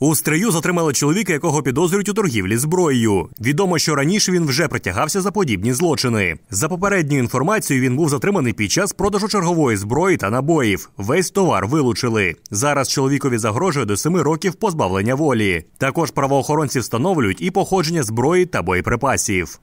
У стрию затримали чоловіка, якого підозрюють у торгівлі зброєю. Відомо, що раніше він вже притягався за подібні злочини. За попередньою інформацією, він був затриманий під час продажу чергової зброї та набоїв. Весь товар вилучили. Зараз чоловікові загрожує до семи років позбавлення волі. Також правоохоронці встановлюють і походження зброї та боєприпасів.